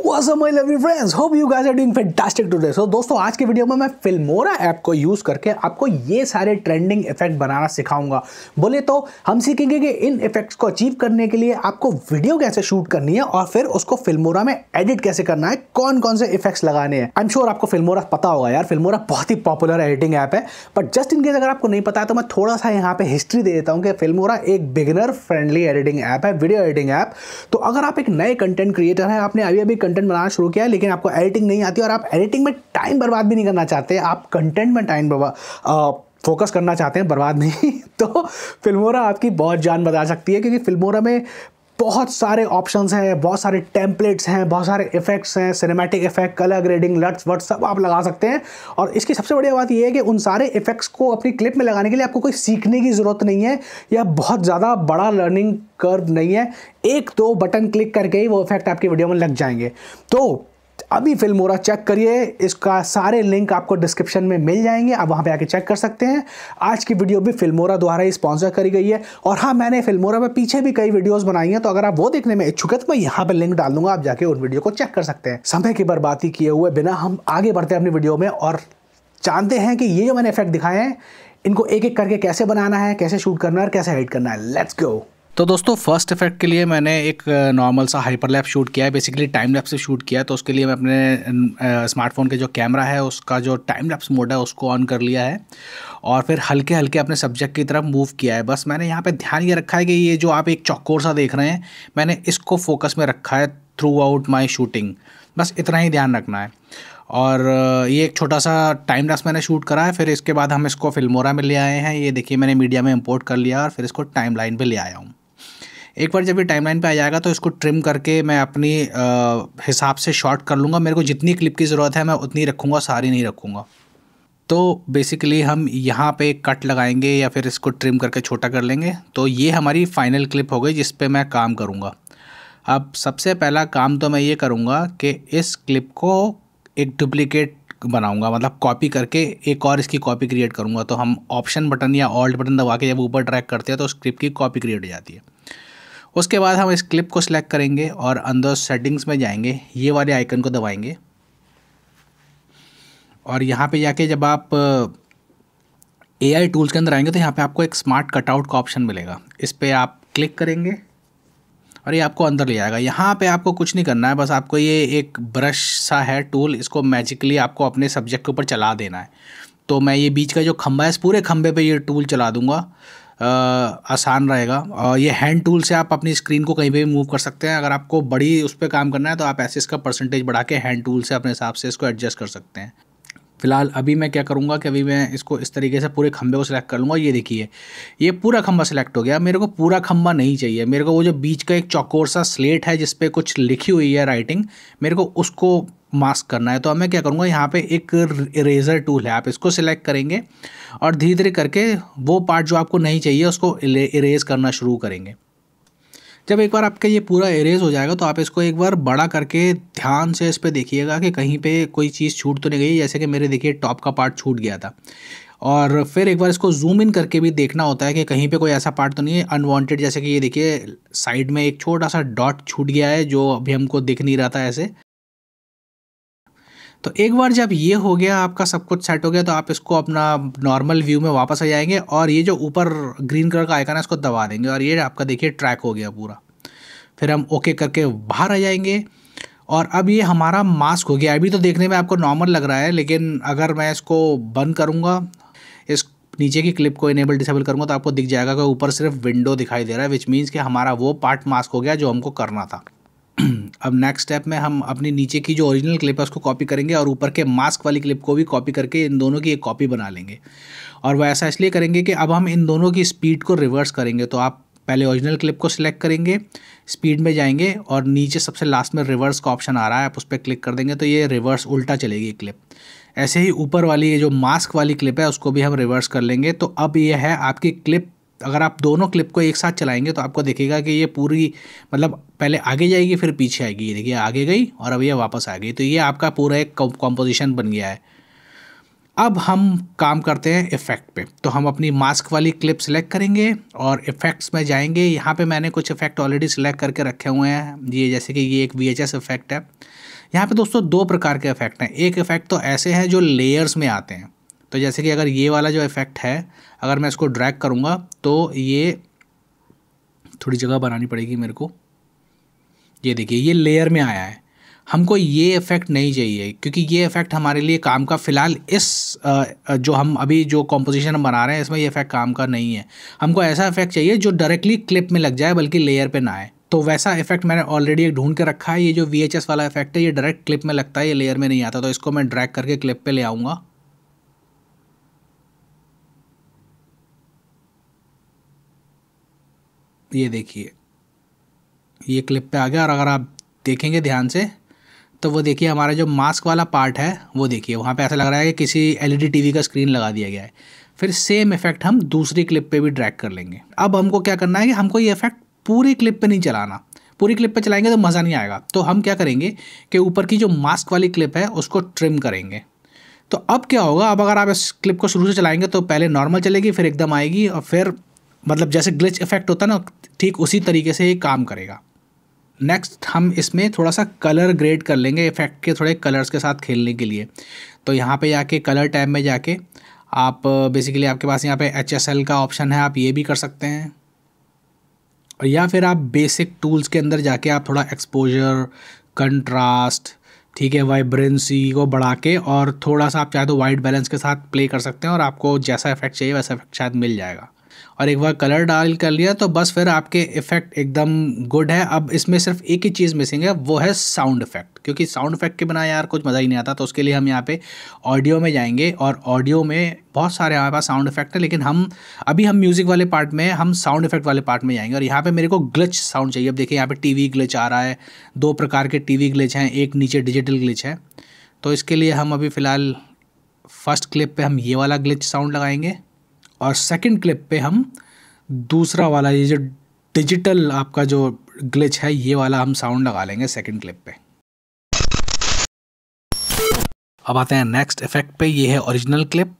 What's up my lovely friends? Hope you guys are doing fantastic दोस्तों आज के video में मैं फिल्मोरा ऐप को यूज़ करके आपको ये सारे ट्रेंडिंग इफेक्ट बनाना सिखाऊंगा बोले तो हम सीखेंगे कि इन इफेक्ट्स को अचीव करने के लिए आपको वीडियो कैसे शूट करनी है और फिर उसको फिल्मोरा में एडिट कैसे करना है कौन कौन से इफेक्ट्स लगाने हैं आई एम श्योर आपको फिल्मोरा पता होगा यार फिल्मोरा बहुत ही पॉपुलर एडिटिंग ऐप है बट जस्ट इनकेस अगर आपको नहीं पता है तो मैं थोड़ा सा यहाँ पे हिस्ट्री दे देता हूँ कि फिल्मोरा एक बिगिनर फ्रेंडली एडिटिंग ऐप है वीडियो एडिटिंग ऐप तो अगर आप एक नए कंटेंट क्रिएटर हैं आपने अभी अभी कंटेंट बनाना शुरू किया है लेकिन आपको एडिटिंग नहीं आती और आप एडिटिंग में टाइम बर्बाद भी नहीं करना चाहते आप कंटेंट में टाइम फोकस करना चाहते हैं बर्बाद नहीं तो फिल्मोरा आपकी बहुत जान बता सकती है क्योंकि फिल्मोरा में बहुत सारे ऑप्शंस हैं बहुत सारे टेम्पलेट्स हैं बहुत सारे इफेक्ट्स हैं cinematic effect colour grading LUTs वट्स सब आप लगा सकते हैं और इसकी सबसे बढ़िया बात यह है कि उन सारे इफेक्ट्स को अपनी क्लिप में लगाने के लिए आपको कोई सीखने की ज़रूरत नहीं है या बहुत ज़्यादा बड़ा लर्निंग कर्व नहीं है एक दो बटन क्लिक करके ही वो इफेक्ट आपकी वीडियो में लग जाएंगे तो अभी फिल्मोरा चेक करिए इसका सारे लिंक आपको डिस्क्रिप्शन में मिल जाएंगे आप वहाँ पे आके चेक कर सकते हैं आज की वीडियो भी फिल्मोरा द्वारा ही स्पॉन्सर करी गई है और हाँ मैंने फिल्मोरा में पीछे भी कई वीडियोस बनाई हैं तो अगर आप वो देखने में इच्छुक है तो मैं यहाँ पर लिंक डाल दूंगा आप जाके उन वीडियो को चेक कर सकते हैं समय की बर्बादी किए हुए बिना हम आगे बढ़ते हैं अपनी वीडियो में और जानते हैं कि ये जो मैंने इफेक्ट दिखाए हैं इनको एक एक करके कैसे बनाना है कैसे शूट करना है और कैसे एडिट करना है लेट्स गो तो दोस्तों फर्स्ट इफेक्ट के लिए मैंने एक नॉर्मल सा हाइपर लैप शूट किया है बेसिकली टाइम लैप से शूट किया है तो उसके लिए मैं अपने स्मार्टफोन के जो कैमरा है उसका जो टाइम लैप्स मोड है उसको ऑन कर लिया है और फिर हल्के हल्के अपने सब्जेक्ट की तरफ मूव किया है बस मैंने यहाँ पर ध्यान ये रखा है कि ये जो आप एक चौकोर सा देख रहे हैं मैंने इसको फोकस में रखा है थ्रू आउट माई शूटिंग बस इतना ही ध्यान रखना है और ये एक छोटा सा टाइम लैप्स मैंने शूट करा है फिर इसके बाद हम इसको फिल्मोरा में ले आए हैं ये देखिए मैंने मीडिया में इंपोर्ट कर लिया और फिर इसको टाइम लाइन पर ले आया हूँ एक बार जब ये टाइमलाइन पे आ जाएगा तो इसको ट्रिम करके मैं अपनी हिसाब से शॉर्ट कर लूँगा मेरे को जितनी क्लिप की ज़रूरत है मैं उतनी रखूँगा सारी नहीं रखूँगा तो बेसिकली हम यहाँ पे कट लगाएंगे या फिर इसको ट्रिम करके छोटा कर लेंगे तो ये हमारी फाइनल क्लिप हो गई जिस पर मैं काम करूँगा अब सबसे पहला काम तो मैं ये करूँगा कि इस क्लिप को एक डुप्लिकेट बनाऊँगा मतलब कॉपी करके एक और इसकी कॉपी क्रिएट करूँगा तो हम ऑप्शन बटन या ऑल्ट बटन दबा के जब ऊपर ट्रैक करते हैं तो उस क्लिप की कॉपी क्रिएट हो जाती है उसके बाद हम इस क्लिप को सिलेक्ट करेंगे और अंदर सेटिंग्स में जाएंगे ये वाले आइकन को दबाएंगे और यहाँ पे जाके जब आप ए आई टूल्स के अंदर आएंगे तो यहाँ पे आपको एक स्मार्ट कटआउट का ऑप्शन मिलेगा इस पर आप क्लिक करेंगे और ये आपको अंदर ले जाएगा यहाँ पे आपको कुछ नहीं करना है बस आपको ये एक ब्रश सा है टूल इसको मैजिकली आपको अपने सब्जेक्ट के ऊपर चला देना है तो मैं ये बीच का जो खम्बा है इस पूरे खम्बे पर ये टूल चला दूँगा आसान रहेगा और ये हैंड टूल से आप अपनी स्क्रीन को कहीं भी मूव कर सकते हैं अगर आपको बड़ी उस पर काम करना है तो आप ऐसे इसका परसेंटेज बढ़ा के हैंड टूल से अपने हिसाब से इसको एडजस्ट कर सकते हैं फिलहाल अभी मैं क्या करूँगा कि अभी मैं इसको इस तरीके से पूरे खंबे को सिलेक्ट कर लूँगा ये देखिए ये पूरा खंबा सिलेक्ट हो गया मेरे को पूरा खंबा नहीं चाहिए मेरे को वो जो बीच का एक चौकोर सा स्लेट है जिसपे कुछ लिखी हुई है राइटिंग मेरे को उसको मास्क करना है तो अब मैं क्या करूँगा यहाँ पे एक इरेजर टूल है आप इसको सिलेक्ट करेंगे और धीरे धीरे करके वो पार्ट जो आपको नहीं चाहिए उसको इरेज करना शुरू करेंगे जब एक बार आपका ये पूरा इरेज हो जाएगा तो आप इसको एक बार बड़ा करके ध्यान से इस पर देखिएगा कि कहीं पर कोई चीज़ छूट तो नहीं गई जैसे कि मेरे देखिए टॉप का पार्ट छूट गया था और फिर एक बार इसको जूम इन करके भी देखना होता है कि कहीं पे कोई ऐसा पार्ट तो नहीं है अनवांटेड जैसे कि ये देखिए साइड में एक छोटा सा डॉट छूट गया है जो अभी हमको दिख नहीं रहा था ऐसे तो एक बार जब ये हो गया आपका सब कुछ सेट हो गया तो आप इसको अपना नॉर्मल व्यू में वापस आ जाएंगे और ये जो ऊपर ग्रीन कलर का आइकन है इसको दबा देंगे और ये आपका देखिए ट्रैक हो गया पूरा फिर हम ओके करके बाहर आ जाएंगे और अब ये हमारा मास्क हो गया अभी तो देखने में आपको नॉर्मल लग रहा है लेकिन अगर मैं इसको बंद करूँगा इस नीचे की क्लिप को इनेबल डिसेबल करूँगा तो आपको दिख जाएगा कि ऊपर सिर्फ विंडो दिखाई दे रहा है विच मीन्स कि हमारा वो पार्ट मास्क हो गया जो हमको करना था अब नेक्स्ट स्टेप में हम अपने नीचे की जो ओरिजिनल क्लिप है उसको कॉपी करेंगे और ऊपर के मास्क वाली क्लिप को भी कॉपी करके इन दोनों की एक कॉपी बना लेंगे और वह ऐसा इसलिए करेंगे कि अब हम इन दोनों की स्पीड को रिवर्स करेंगे तो आप पहले ओरिजिनल क्लिप को सिलेक्ट करेंगे स्पीड में जाएंगे और नीचे सबसे लास्ट में रिवर्स का ऑप्शन आ रहा है आप उस पर क्लिक कर देंगे तो ये रिवर्स उल्टा चलेगी क्लिप ऐसे ही ऊपर वाली ये जो मास्क वाली क्लिप है उसको भी हम रिवर्स कर लेंगे तो अब ये है आपकी क्लिप अगर आप दोनों क्लिप को एक साथ चलाएंगे तो आपको देखेगा कि ये पूरी मतलब पहले आगे जाएगी फिर पीछे आएगी ये देखिए आगे गई और अब ये वापस आ गई तो ये आपका पूरा एक कॉम्पोजिशन बन गया है अब हम काम करते हैं इफ़ेक्ट पे तो हम अपनी मास्क वाली क्लिप सिलेक्ट करेंगे और इफ़ेक्ट्स में जाएंगे यहाँ पे मैंने कुछ इफ़ेक्ट ऑलरेडी सिलेक्ट करके रखे हुए हैं ये जैसे कि ये एक वी इफ़ेक्ट है यहाँ पे दोस्तों दो प्रकार के इफ़ेक्ट हैं एक इफ़ेक्ट तो ऐसे हैं जो लेयर्स में आते हैं तो जैसे कि अगर ये वाला जो इफ़ेक्ट है अगर मैं इसको ड्रैग करूँगा तो ये थोड़ी जगह बनानी पड़ेगी मेरे को ये देखिए ये लेयर में आया है हमको ये इफ़ेक्ट नहीं चाहिए क्योंकि ये इफ़ेक्ट हमारे लिए काम का फ़िलहाल इस जो हम अभी जो कॉम्पोजिशन हम बना रहे हैं इसमें ये इफ़ेक्ट काम का नहीं है हमको ऐसा इफ़ेक्ट चाहिए जो डायरेक्टली क्लिप में लग जाए बल्कि लेयर पे ना आए तो वैसा इफेक्ट मैंने ऑलरेडी एक ढूंढ के रखा है ये जो वी वाला इफेक्ट है ये डायरेक्ट क्लिप में लगता है ये लेयर में नहीं आता तो इसको मैं ड्रैक करके क्लिप पर ले आऊँगा ये देखिए ये क्लिप पे आ गया और अगर आप देखेंगे ध्यान से तो वो देखिए हमारा जो मास्क वाला पार्ट है वो देखिए वहाँ पे ऐसा लग रहा है कि किसी एलईडी टीवी e का स्क्रीन लगा दिया गया है फिर सेम इफेक्ट हम दूसरी क्लिप पे भी ड्रैग कर लेंगे अब हमको क्या करना है कि हमको ये इफेक्ट पूरी क्लिप पे नहीं चलाना पूरी क्लिप पे चलाएंगे तो मज़ा नहीं आएगा तो हम क्या करेंगे कि ऊपर की जो मास्क वाली क्लिप है उसको ट्रिम करेंगे तो अब क्या होगा अब अगर आप इस क्लिप को शुरू से चलाएंगे तो पहले नॉर्मल चलेगी फिर एकदम आएगी और फिर मतलब जैसे ग्लिच इफेक्ट होता है ना ठीक उसी तरीके से ये काम करेगा नेक्स्ट हम इसमें थोड़ा सा कलर ग्रेड कर लेंगे इफेक्ट के थोड़े कलर्स के साथ खेलने के लिए तो यहाँ पे जाके कलर टैब में जाके आप बेसिकली आपके पास यहाँ पे एच का ऑप्शन है आप ये भी कर सकते हैं और या फिर आप बेसिक टूल्स के अंदर जाके आप थोड़ा एक्सपोजर कंट्रास्ट ठीक है वाइब्रेंसी को बढ़ा के और थोड़ा सा आप चाहे तो वाइट बैलेंस के साथ प्ले कर सकते हैं और आपको जैसा इफेक्ट चाहिए वैसा इफेक्ट शायद मिल जाएगा और एक बार कलर डाल कर लिया तो बस फिर आपके इफ़ेक्ट एकदम गुड है अब इसमें सिर्फ एक ही चीज़ मिसिंग है वो है साउंड इफ़ेक्ट क्योंकि साउंड इफ़ेक्ट के बिना यार कुछ मज़ा ही नहीं आता तो उसके लिए हम यहाँ पे ऑडियो में जाएंगे और ऑडियो में बहुत सारे हमारे पास साउंड इफेक्ट है लेकिन हम अभी हम म्यूज़िक वाले पार्ट में हम साउंड इफेक्ट वाले पार्ट में जाएंगे और यहाँ पे मेरे को ग्लच साउंड चाहिए अब देखिए यहाँ पे टीवी ग्लच आ रहा है दो प्रकार के टीवी ग्लच हैं एक नीचे डिजिटल ग्लिच है तो इसके लिए हम अभी फ़िलहाल फर्स्ट क्लिप पर हम ये वाला ग्लिच साउंड लगाएंगे और सेकंड क्लिप पे हम दूसरा वाला ये जो डिजिटल आपका जो ग्लिच है ये वाला हम साउंड लगा लेंगे सेकंड क्लिप पे अब आते हैं नेक्स्ट इफेक्ट पे ये है ओरिजिनल क्लिप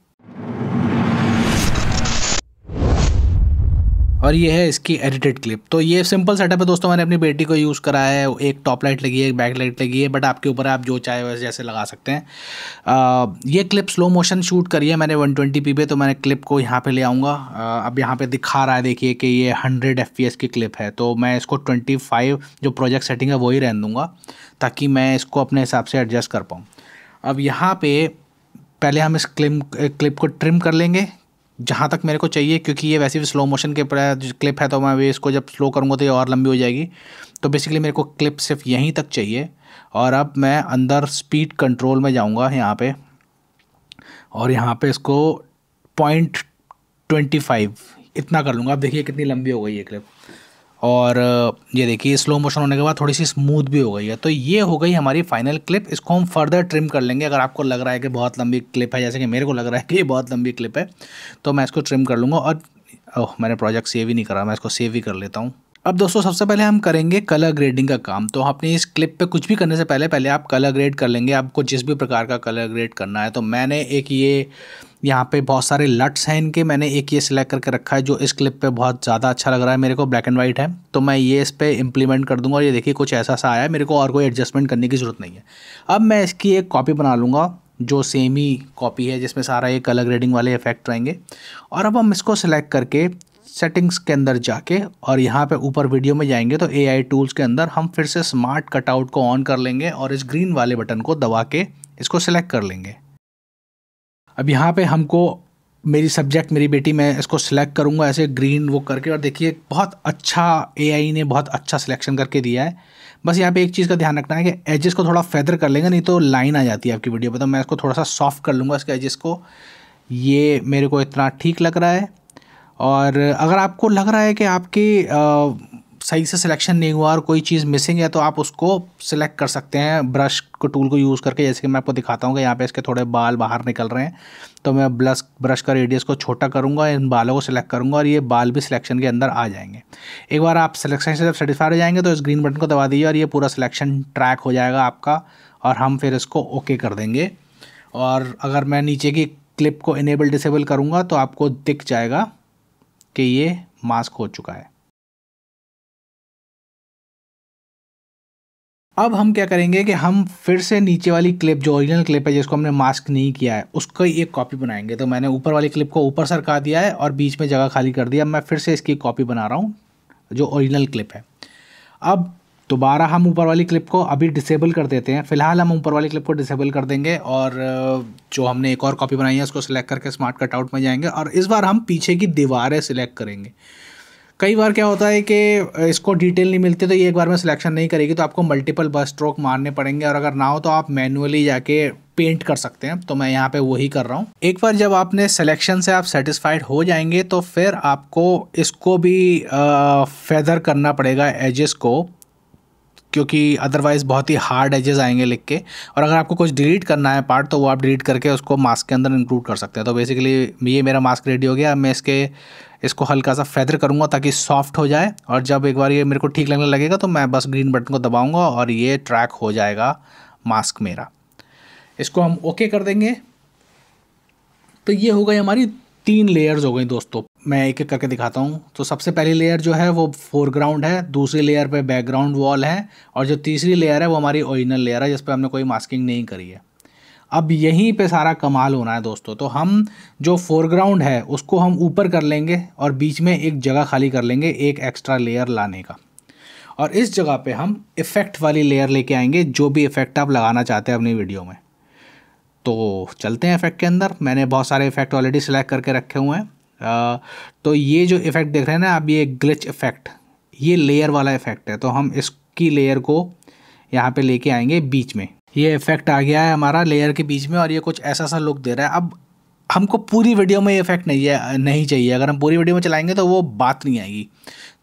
और ये है इसकी एडिटेड क्लिप तो ये सिंपल सेटअप है दोस्तों मैंने अपनी बेटी को यूज़ करा है एक टॉप लाइट लगी है एक बैक लाइट लगी है बट आपके ऊपर आप जो चाहे वैसे जैसे लगा सकते हैं आ, ये क्लिप स्लो मोशन शूट करी है मैंने वन ट्वेंटी पी पे तो मैंने क्लिप को यहाँ पर ले आऊँगा अब यहाँ पर दिखा रहा है देखिए कि ये हंड्रेड एफ पी एस की क्लिप है तो मैं इसको ट्वेंटी फाइव जो प्रोजेक्ट सेटिंग है वही रहन दूँगा ताकि मैं इसको अपने हिसाब से एडजस्ट कर पाऊँ अब यहाँ पर पहले हम इस क्लिप क्लिप को ट्रिम कर लेंगे जहाँ तक मेरे को चाहिए क्योंकि ये वैसे भी स्लो मोशन के क्लिप है तो मैं अभी इसको जब स्लो करूँगा तो ये और लंबी हो जाएगी तो बेसिकली मेरे को क्लिप सिर्फ यहीं तक चाहिए और अब मैं अंदर स्पीड कंट्रोल में जाऊँगा यहाँ पे और यहाँ पे इसको पॉइंट ट्वेंटी फाइव इतना कर लूँगा अब देखिए कितनी लंबी हो गई ये क्लिप और ये देखिए स्लो मोशन होने के बाद थोड़ी सी स्मूथ भी हो गई है तो ये हो गई हमारी फाइनल क्लिप इसको हम फर्दर ट्रिम कर लेंगे अगर आपको लग रहा है कि बहुत लंबी क्लिप है जैसे कि मेरे को लग रहा है कि ये बहुत लंबी क्लिप है तो मैं इसको ट्रिम कर लूँगा और ओह मैंने प्रोजेक्ट सेव ही नहीं करा मैं इसको सेव ही कर लेता हूँ अब दोस्तों सबसे पहले हम करेंगे कलर ग्रेडिंग का काम तो आपने इस क्लिप पे कुछ भी करने से पहले पहले आप कलर ग्रेड कर लेंगे आपको जिस भी प्रकार का कलर ग्रेड करना है तो मैंने एक ये यहाँ पे बहुत सारे लट्स हैं इनके मैंने एक ये सिलेक्ट करके रखा है जो इस क्लिप पे बहुत ज़्यादा अच्छा लग रहा है मेरे को ब्लैक एंड वाइट है तो मैं ये इस पर इम्प्लीमेंट कर दूँगा और ये देखिए कुछ ऐसा सा आया है मेरे को और कोई एडजस्टमेंट करने की ज़रूरत नहीं है अब मैं इसकी एक कॉपी बना लूँगा जो सेम ही कॉपी है जिसमें सारा ये कलर ग्रेडिंग वाले इफेक्ट रहेंगे और अब हम इसको सिलेक्ट करके सेटिंग्स के अंदर जाके और यहाँ पे ऊपर वीडियो में जाएंगे तो ए टूल्स के अंदर हम फिर से स्मार्ट कटआउट को ऑन कर लेंगे और इस ग्रीन वाले बटन को दबा के इसको सिलेक्ट कर लेंगे अब यहाँ पे हमको मेरी सब्जेक्ट मेरी बेटी मैं इसको सिलेक्ट करूँगा ऐसे ग्रीन वो करके और देखिए बहुत अच्छा ए ने बहुत अच्छा सिलेक्शन करके दिया है बस यहाँ पे एक चीज़ का ध्यान रखना है कि एजेस को थोड़ा फेदर कर लेंगे नहीं तो लाइन आ जाती है आपकी वीडियो पर तो मैं इसको थोड़ा सा सॉफ्ट कर लूँगा इसके एजेस को ये मेरे को इतना ठीक लग रहा है और अगर आपको लग रहा है कि आपकी सही से सिलेक्शन नहीं हुआ और कोई चीज़ मिसिंग है तो आप उसको सिलेक्ट कर सकते हैं ब्रश को टूल को यूज़ करके जैसे कि मैं आपको दिखाता हूँ कि यहाँ पे इसके थोड़े बाल बाहर निकल रहे हैं तो मैं ब्लश ब्रश का रेडियस को छोटा करूँगा इन बालों को सिलेक्ट करूँगा और ये बाल भी सिलेक्शन के अंदर आ जाएंगे एक बार आप सिलेक्शन से जब सेटिसफाइड हो जाएंगे तो इस ग्रीन बटन को दबा दीजिए और ये पूरा सिलेक्शन ट्रैक हो जाएगा आपका और हम फिर इसको ओके कर देंगे और अगर मैं नीचे की क्लिप को इनेबल डिसेबल करूँगा तो आपको दिख जाएगा कि ये मास्क हो चुका है अब हम क्या करेंगे कि हम फिर से नीचे वाली क्लिप जो ओरिजिनल क्लिप है जिसको हमने मास्क नहीं किया है उसका एक कॉपी बनाएंगे तो मैंने ऊपर वाली क्लिप को ऊपर सरका दिया है और बीच में जगह खाली कर दिया मैं फिर से इसकी कॉपी बना रहा हूँ जो ओरिजिनल क्लिप है अब दोबारा हम ऊपर वाली क्लिप को अभी डिसेबल कर देते हैं फिलहाल हम ऊपर वाली क्लिप को डिसेबल कर देंगे और जो हमने एक और कॉपी बनाई है उसको सिलेक्ट करके स्मार्ट कटआउट में जाएंगे और इस बार हम पीछे की दीवारें सिलेक्ट करेंगे कई बार क्या होता है कि इसको डिटेल नहीं मिलती तो ये एक बार में सिलेक्शन नहीं करेगी तो आपको मल्टीपल बस स्ट्रोक मारने पड़ेंगे और अगर ना हो तो आप मैनुअली जाके पेंट कर सकते हैं तो मैं यहाँ पे वही कर रहा हूँ एक बार जब आपने सिलेक्शन से आप सेटिस्फाइड हो जाएंगे तो फिर आपको इसको भी आ, फेदर करना पड़ेगा एजेस को क्योंकि अदरवाइज़ बहुत ही हार्ड एजेस आएंगे लिख के और अगर आपको कुछ डिलीट करना है पार्ट तो वो आप डिलीट करके उसको मास्क के अंदर इंक्लूड कर सकते हैं तो बेसिकली ये मेरा मास्क रेडी हो गया मैं इसके इसको हल्का सा फैदर करूँगा ताकि सॉफ्ट हो जाए और जब एक बार ये मेरे को ठीक लगने लगेगा तो मैं बस ग्रीन बटन को दबाऊँगा और ये ट्रैक हो जाएगा मास्क मेरा इसको हम ओके कर देंगे तो ये हो गई हमारी तीन लेयर्स हो गई दोस्तों मैं एक एक करके दिखाता हूँ तो सबसे पहली लेयर जो है वो फोरग्राउंड है दूसरी लेयर पे बैकग्राउंड वॉल है और जो तीसरी लेयर है वो हमारी ओरिजिनल लेयर है जिस पर हमने कोई मास्किंग नहीं करी है अब यहीं पे सारा कमाल होना है दोस्तों तो हम जो फोरग्राउंड है उसको हम ऊपर कर लेंगे और बीच में एक जगह खाली कर लेंगे एक एक्स्ट्रा लेयर लाने का और इस जगह पर हम इफ़ेक्ट वाली लेयर लेके आएंगे जो भी इफ़ेक्ट आप लगाना चाहते हैं अपनी वीडियो में तो चलते हैं इफ़ेक्ट के अंदर मैंने बहुत सारे इफ़ेक्ट ऑलरेडी सिलेक्ट करके रखे हुए हैं तो ये जो इफ़ेक्ट देख रहे हैं ना आप ये ग्लिच इफ़ेक्ट ये लेयर वाला इफ़ेक्ट है तो हम इसकी लेयर को यहाँ पे लेके आएंगे बीच में ये इफ़ेक्ट आ गया है हमारा लेयर के बीच में और ये कुछ ऐसा सा लुक दे रहा है अब हमको पूरी वीडियो में ये इफेक्ट नहीं है नहीं चाहिए अगर हम पूरी वीडियो में चलाएंगे तो वो बात नहीं आएगी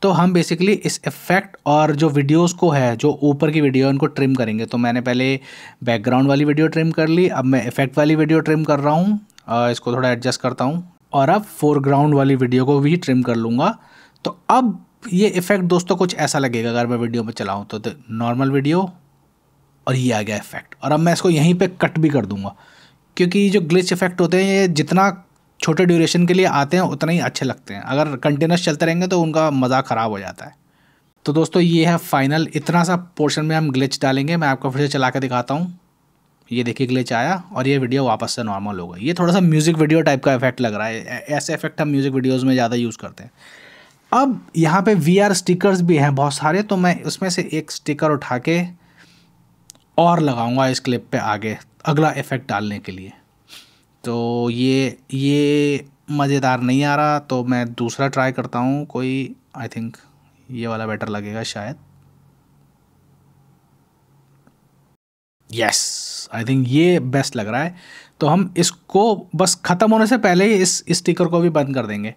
तो हम बेसिकली इस इफेक्ट और जो वीडियोस को है जो ऊपर की वीडियो है उनको ट्रिम करेंगे तो मैंने पहले बैकग्राउंड वाली वीडियो ट्रिम कर ली अब मैं इफेक्ट वाली वीडियो ट्रिम कर रहा हूँ इसको थोड़ा एडजस्ट करता हूँ और अब फोरग्राउंड वाली वीडियो को भी ट्रिम कर लूँगा तो अब ये इफ़ेक्ट दोस्तों कुछ ऐसा लगेगा अगर मैं वीडियो में चलाऊँ तो नॉर्मल वीडियो तो और ये आ गया इफ़ेक्ट और अब मैं इसको यहीं पे कट भी कर दूंगा क्योंकि ये जो ग्लिच इफ़ेक्ट होते हैं ये जितना छोटे ड्यूरेशन के लिए आते हैं उतना ही अच्छे लगते हैं अगर कंटिन्यूस चलते रहेंगे तो उनका मज़ा ख़राब हो जाता है तो दोस्तों ये है फाइनल इतना सा पोर्शन में हम ग्लिच डालेंगे मैं आपको फिर से चला के दिखाता हूँ ये देखिए ग्लिच आया और ये वीडियो वापस से नॉर्मल हो गई ये थोड़ा सा म्यूज़िक वीडियो टाइप का इफेक्ट लग रहा है ऐसे इफेक्ट हम म्यूज़िक वीडियोज़ में ज़्यादा यूज़ करते हैं अब यहाँ पे वी आर स्टिकर्स भी हैं बहुत सारे तो मैं उसमें से एक स्टिकर उठा के और लगाऊंगा इस क्लिप पे आगे अगला इफ़ेक्ट डालने के लिए तो ये ये मज़ेदार नहीं आ रहा तो मैं दूसरा ट्राई करता हूँ कोई आई थिंक ये वाला बेटर लगेगा शायद यस yes! आई थिंक ये बेस्ट लग रहा है तो हम इसको बस ख़त्म होने से पहले ही इस स्टिकर को भी बंद कर देंगे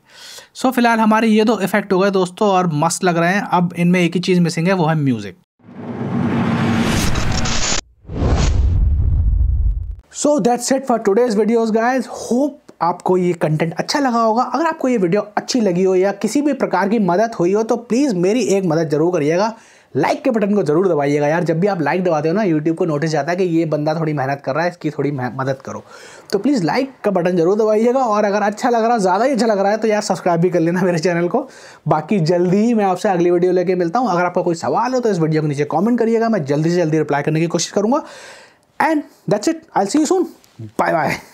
सो so, फिलहाल हमारे ये दो इफेक्ट हो गए दोस्तों और मस्त लग रहे हैं अब इनमें एक ही चीज़ मिसिंग है वो है music so that's it for today's videos guys hope आपको ये कंटेंट अच्छा लगा होगा अगर आपको ये वीडियो अच्छी लगी हो या किसी भी प्रकार की मदद हुई हो तो प्लीज़ मेरी एक मदद ज़रूर करिएगा लाइक के बटन को जरूर दबाइएगा यार जब भी आप लाइक दबाते हो ना यूट्यूब को नोटिस जाता है कि ये बंदा थोड़ी मेहनत कर रहा है इसकी थोड़ी मदद करो तो प्लीज़ लाइक का बटन जरूर दबाइएगा और अगर अच्छा लग रहा है ज़्यादा ही अच्छा लग रहा है तो यार सब्सक्राइब भी कर लेना मेरे चैनल को बाकी जल्दी ही मैं आपसे अगली वीडियो लेके मिलता हूँ अगर आपका कोई सवाल हो तो इस वीडियो के नीचे कॉमेंट करिएगा मैं जल्दी से जल्दी रिप्लाई करने की कोशिश करूँगा and that's it I see you soon bye bye